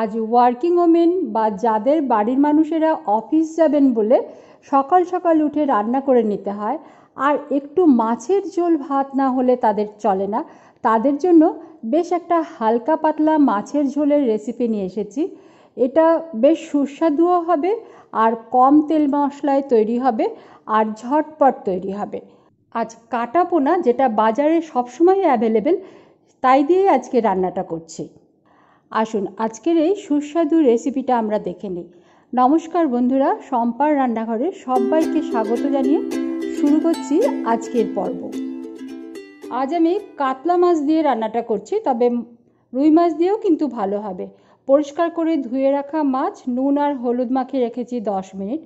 আজ working women বা যাদের বাড়ির মানুষেরা অফিস যাবেন বলে সকাল সকাল উঠে রান্না করে নিতে হয় আর একটু মাছের ঝোল ভাত না হলে তাদের চলে না তাদের জন্য বেশ একটা হালকা পাতলা মাছের ঝোলের রেসিপি নিয়ে এসেছি এটা বেশ সুস্বাদুও হবে আর কম তেল মশলায় তৈরি হবে আর ঝটপট তৈরি হবে আজ কাটা পোনা যেটা বাজারে সবসময় অ্যাভেলেবেল তাই দিয়ে আজকে রান্নাটা করছি আসুন আজকের এই সুস্বাদু রেসিপিটা আমরা দেখে নিই নমস্কার বন্ধুরা সম্পার রান্নাঘরে সবাইকে স্বাগত জানিয়ে শুরু করছি আজকের পর্ব আজ আমি কাতলা মাছ দিয়ে রান্নাটা করছি তবে রুই মাছ দিয়েও কিন্তু ভালো হবে পরিষ্কার করে ধুয়ে রাখা মাছ নুন আর হলুদ মাখিয়ে রেখেছি দশ মিনিট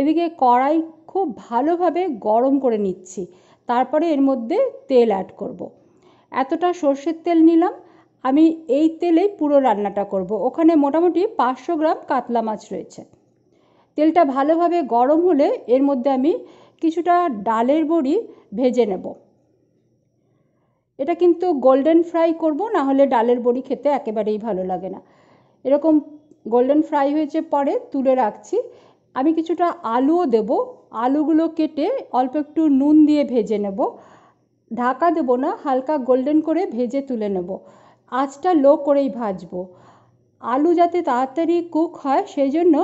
এদিকে কড়াই খুব ভালোভাবে গরম করে নিচ্ছি তারপরে এর মধ্যে তেল অ্যাড করব। এতটা সর্ষের তেল নিলাম আমি এই তেলেই পুরো রান্নাটা করব ওখানে মোটামুটি পাঁচশো গ্রাম কাতলা মাছ রয়েছে তেলটা ভালোভাবে গরম হলে এর মধ্যে আমি কিছুটা ডালের বড়ি ভেজে নেব এটা কিন্তু গোল্ডেন ফ্রাই করব না হলে ডালের বড়ি খেতে একেবারেই ভালো লাগে না এরকম গোল্ডেন ফ্রাই হয়েছে পরে তুলে রাখছি আমি কিছুটা আলুও দেব আলুগুলো কেটে অল্প একটু নুন দিয়ে ভেজে নেব ঢাকা দেব না হালকা গোল্ডেন করে ভেজে তুলে নেব আঁচটা লো করেই ভাজব আলু যাতে তাড়াতাড়ি কুক হয় সেই জন্য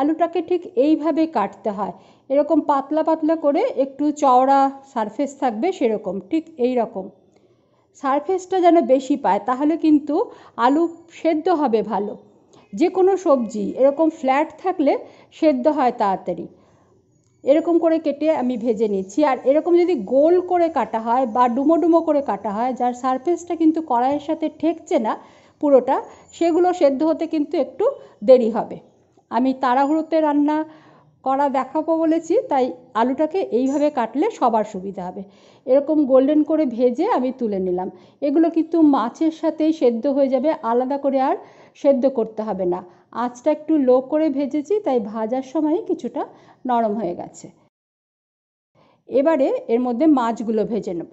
আলুটাকে ঠিক এইভাবে কাটতে হয় এরকম পাতলা পাতলা করে একটু চওড়া সারফেস থাকবে সেরকম ঠিক এই রকম সারফেসটা যেন বেশি পায় তাহলে কিন্তু আলু সেদ্ধ হবে ভালো যে কোনো সবজি এরকম ফ্ল্যাট থাকলে সেদ্ধ হয় তাড়াতাড়ি এরকম করে কেটে আমি ভেজে নিচ্ছি আর এরকম যদি গোল করে কাটা হয় বা ডুমো ডুমো করে কাটা হয় যার সারফেসটা কিন্তু কড়াইয়ের সাথে ঠেকছে না পুরোটা সেগুলো সেদ্ধ হতে কিন্তু একটু দেরি হবে আমি তাড়াহুড়োতে রান্না কড়া দেখাবো বলেছি তাই আলুটাকে এইভাবে কাটলে সবার সুবিধা হবে এরকম গোল্ডেন করে ভেজে আমি তুলে নিলাম এগুলো কিন্তু মাছের সাথেই সেদ্ধ হয়ে যাবে আলাদা করে আর সেদ্ধ করতে হবে না আঁচটা একটু লো করে ভেজেছি তাই ভাজার সময় কিছুটা নরম হয়ে গেছে এবারে এর মধ্যে মাছগুলো ভেজে নেব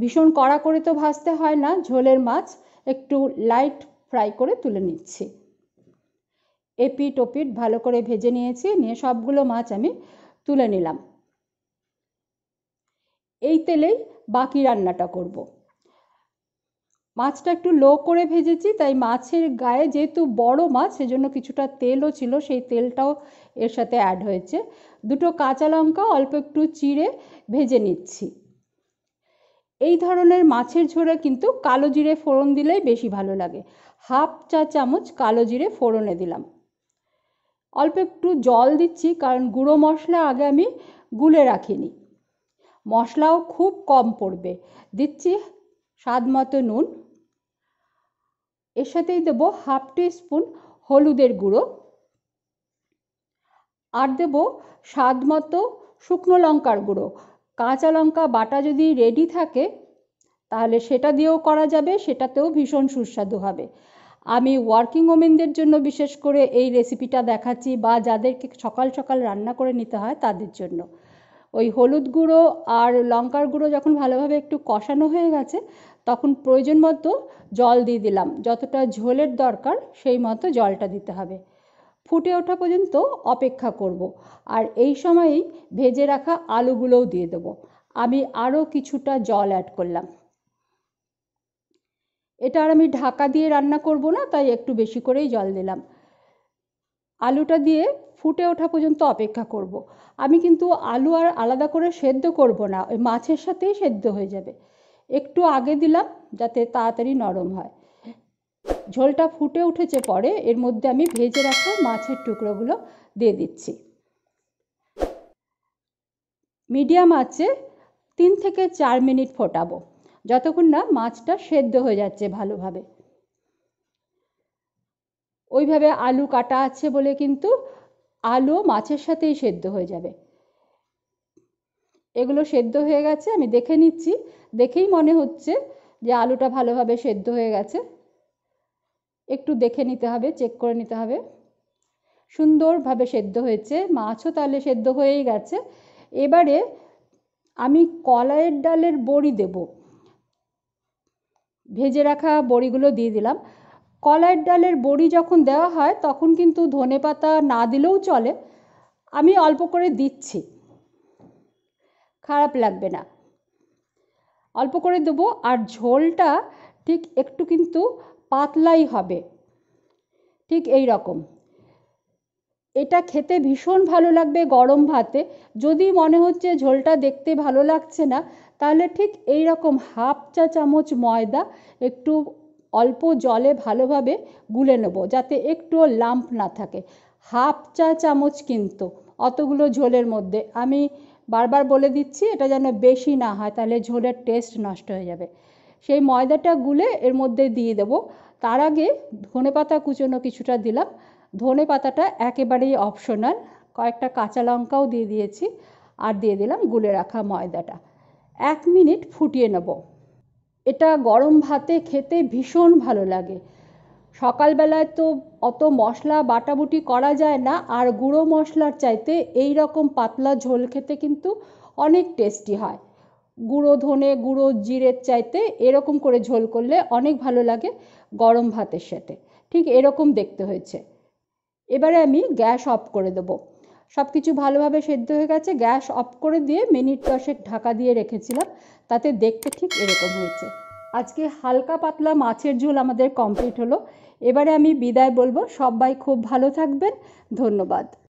ভীষণ কড়া করে তো ভাজতে হয় না ঝোলের মাছ একটু লাইট ফ্রাই করে তুলে নিচ্ছি এপিট ওপিট ভালো করে ভেজে নিয়েছি নিয়ে সবগুলো মাছ আমি তুলে নিলাম এই তেলেই বাকি রান্নাটা করব। মাছটা একটু লো করে ভেজেছি তাই মাছের গায়ে যেহেতু বড় মাছ সেজন্য কিছুটা তেলও ছিল সেই তেলটাও এর সাথে অ্যাড হয়েছে দুটো কাঁচা লঙ্কা অল্প একটু চিড়ে ভেজে নিচ্ছি এই ধরনের মাছের ঝোড়ে কিন্তু কালো জিরে ফোড়ন দিলেই বেশি ভালো লাগে হাফ চা চামচ কালো জিরে ফোড়নে দিলাম অল্প একটু জল দিচ্ছি কারণ গুঁড়ো মশলা আগে আমি গুলে রাখিনি মশলাও খুব কম পড়বে দিচ্ছি স্বাদ মতো নুন এর সাথেই দেবো হাফ টি স্পুন হলুদের গুঁড়ো আর দেব স্বাদ মতো শুকনো লঙ্কার গুঁড়ো কাঁচা লঙ্কা বাটা যদি রেডি থাকে তাহলে সেটা দিয়েও করা যাবে সেটাতেও ভীষণ সুস্বাদু হবে আমি ওয়ার্কিং ওমেনদের জন্য বিশেষ করে এই রেসিপিটা দেখাচ্ছি বা যাদেরকে সকাল সকাল রান্না করে নিতে হয় তাদের জন্য ওই হলুদ গুঁড়ো আর লঙ্কার গুঁড়ো যখন ভালোভাবে একটু কষানো হয়ে গেছে তখন প্রয়োজন মতো জল দিয়ে দিলাম যতটা ঝোলের দরকার সেই মতো জলটা দিতে হবে ফুটে ওঠা পর্যন্ত অপেক্ষা করব। আর এই সময়েই ভেজে রাখা আলুগুলোও দিয়ে দেবো আমি আরও কিছুটা জল অ্যাড করলাম এটা আর আমি ঢাকা দিয়ে রান্না করব না তাই একটু বেশি করেই জল দিলাম আলুটা দিয়ে ফুটে ওঠা পর্যন্ত অপেক্ষা করব। আমি কিন্তু আলু আর আলাদা করে সেদ্ধ করব না ওই মাছের সাথেই সেদ্ধ হয়ে যাবে একটু আগে দিলাম যাতে তাড়াতাড়ি নরম হয় ঝোলটা ফুটে উঠেছে পরে এর মধ্যে আমি ভেজে রাখা মাছের টুকরোগুলো দিয়ে দিচ্ছি মিডিয়াম আছে তিন থেকে চার মিনিট ফোটাবো যতক্ষণ না মাছটা সেদ্ধ হয়ে যাচ্ছে ভালোভাবে ওইভাবে আলু কাটা আছে বলে কিন্তু আলু মাছের সাথেই সেদ্ধ হয়ে যাবে এগুলো সেদ্ধ হয়ে গেছে আমি দেখে নিচ্ছি দেখেই মনে হচ্ছে যে আলুটা ভালোভাবে সেদ্ধ হয়ে গেছে একটু দেখে নিতে হবে চেক করে নিতে হবে সুন্দরভাবে সেদ্ধ হয়েছে মাছও তাহলে সেদ্ধ হয়েই গেছে এবারে আমি কলাইয়ের ডালের বড়ি দেবো ভেজে রাখা বড়িগুলো দিয়ে দিলাম কলার ডালের বড়ি যখন দেওয়া হয় তখন কিন্তু ধনে পাতা না দিলেও চলে আমি অল্প করে দিচ্ছি খারাপ লাগবে না অল্প করে দেবো আর ঝোলটা ঠিক একটু কিন্তু পাতলাই হবে ঠিক এই রকম এটা খেতে ভীষণ ভালো লাগবে গরম ভাতে যদি মনে হচ্ছে ঝোলটা দেখতে ভালো লাগছে না তাহলে ঠিক এই রকম হাফ চা চামচ ময়দা একটু অল্প জলে ভালোভাবে গুলে নেব যাতে একটুও লাম্প না থাকে হাফ চা চামচ কিন্তু অতগুলো ঝোলের মধ্যে আমি বারবার বলে দিচ্ছি এটা যেন বেশি না হয় তাহলে ঝোলের টেস্ট নষ্ট হয়ে যাবে সেই ময়দাটা গুলে এর মধ্যে দিয়ে দেব তার আগে ধনে পাতা কুচোনো কিছুটা দিলাম ধনে পাতাটা একেবারেই অপশনাল কয়েকটা কাঁচা লঙ্কাও দিয়ে দিয়েছি আর দিয়ে দিলাম গুলে রাখা ময়দাটা এক মিনিট ফুটিয়ে নেব এটা গরম ভাতে খেতে ভীষণ ভালো লাগে সকালবেলায় তো অত মশলা বাটাবুটি করা যায় না আর গুঁড়ো মশলার চাইতে এই রকম পাতলা ঝোল খেতে কিন্তু অনেক টেস্টি হয় গুঁড়ো ধনে গুঁড়ো জিরের চাইতে এরকম করে ঝোল করলে অনেক ভালো লাগে গরম ভাতের সাথে ঠিক এরকম দেখতে হয়েছে এবারে আমি গ্যাস অফ করে দেবো সব কিছু ভালোভাবে সেদ্ধ হয়ে গেছে গ্যাস অফ করে দিয়ে মিনিট দশেক ঢাকা দিয়ে রেখেছিলাম তাতে দেখতে ঠিক এরকম হয়েছে আজকে হালকা পাতলা মাছের ঝোল আমাদের কমপ্লিট হলো এবারে আমি বিদায় বলবো সবাই খুব ভালো থাকবেন ধন্যবাদ